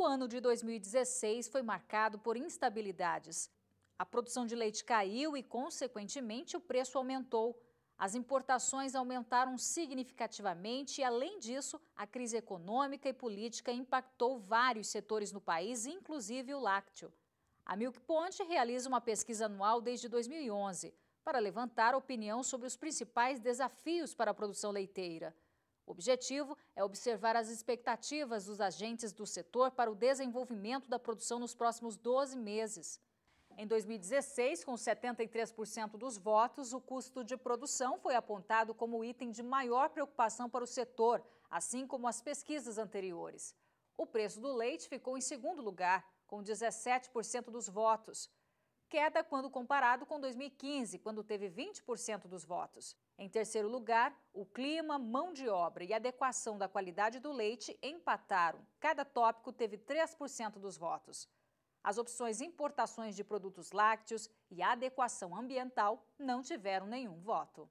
O ano de 2016 foi marcado por instabilidades. A produção de leite caiu e, consequentemente, o preço aumentou. As importações aumentaram significativamente e, além disso, a crise econômica e política impactou vários setores no país, inclusive o lácteo. A Milk Point realiza uma pesquisa anual desde 2011 para levantar opinião sobre os principais desafios para a produção leiteira. O objetivo é observar as expectativas dos agentes do setor para o desenvolvimento da produção nos próximos 12 meses. Em 2016, com 73% dos votos, o custo de produção foi apontado como o item de maior preocupação para o setor, assim como as pesquisas anteriores. O preço do leite ficou em segundo lugar, com 17% dos votos queda quando comparado com 2015, quando teve 20% dos votos. Em terceiro lugar, o clima, mão de obra e adequação da qualidade do leite empataram. Cada tópico teve 3% dos votos. As opções importações de produtos lácteos e adequação ambiental não tiveram nenhum voto.